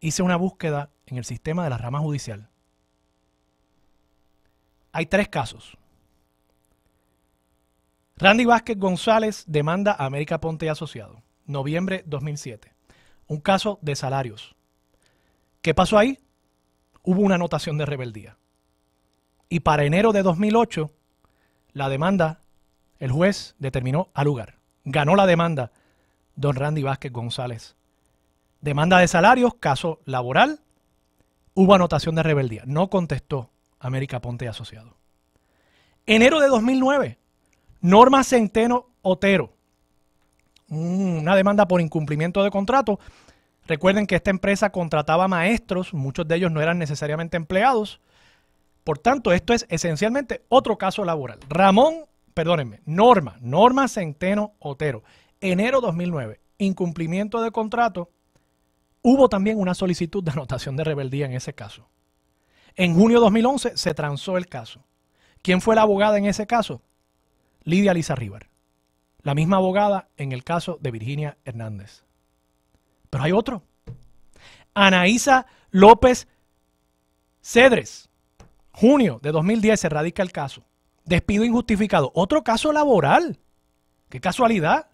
hice una búsqueda en el sistema de la rama judicial. Hay tres casos. Randy Vázquez González demanda a América Ponte y Asociado, noviembre 2007. Un caso de salarios. ¿Qué pasó ahí? Hubo una anotación de rebeldía. Y para enero de 2008, la demanda, el juez determinó al lugar. Ganó la demanda don Randy Vázquez González demanda de salarios, caso laboral, hubo anotación de rebeldía. No contestó América Ponte y Asociado. Enero de 2009, Norma Centeno Otero, mm, una demanda por incumplimiento de contrato. Recuerden que esta empresa contrataba maestros, muchos de ellos no eran necesariamente empleados. Por tanto, esto es esencialmente otro caso laboral. Ramón, perdónenme, Norma, Norma Centeno Otero, enero 2009, incumplimiento de contrato, Hubo también una solicitud de anotación de rebeldía en ese caso. En junio de 2011 se transó el caso. ¿Quién fue la abogada en ese caso? Lidia Lisa River, la misma abogada en el caso de Virginia Hernández. Pero hay otro. Anaísa López Cedres, junio de 2010 se radica el caso. Despido injustificado. Otro caso laboral. Qué casualidad.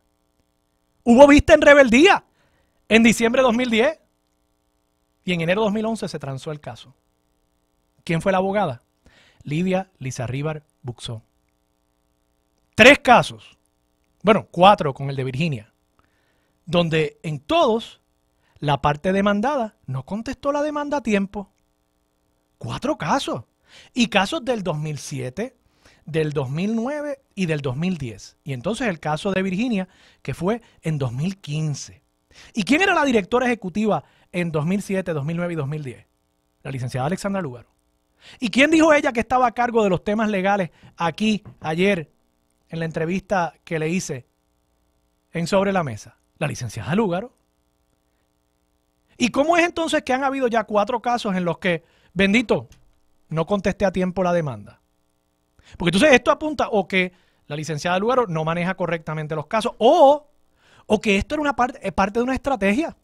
Hubo vista en rebeldía. En diciembre de 2010 y en enero de 2011 se transó el caso. ¿Quién fue la abogada? Lidia Lizarribar Buxó. Tres casos, bueno, cuatro con el de Virginia, donde en todos la parte demandada no contestó la demanda a tiempo. Cuatro casos. Y casos del 2007, del 2009 y del 2010. Y entonces el caso de Virginia, que fue en 2015. ¿Y quién era la directora ejecutiva en 2007, 2009 y 2010? La licenciada Alexandra Lugaro. ¿Y quién dijo ella que estaba a cargo de los temas legales aquí, ayer, en la entrevista que le hice en Sobre la Mesa? La licenciada Lugaro. ¿Y cómo es entonces que han habido ya cuatro casos en los que, bendito, no contesté a tiempo la demanda? Porque entonces esto apunta o que la licenciada Lugaro no maneja correctamente los casos o o que esto era una parte, eh, parte de una estrategia.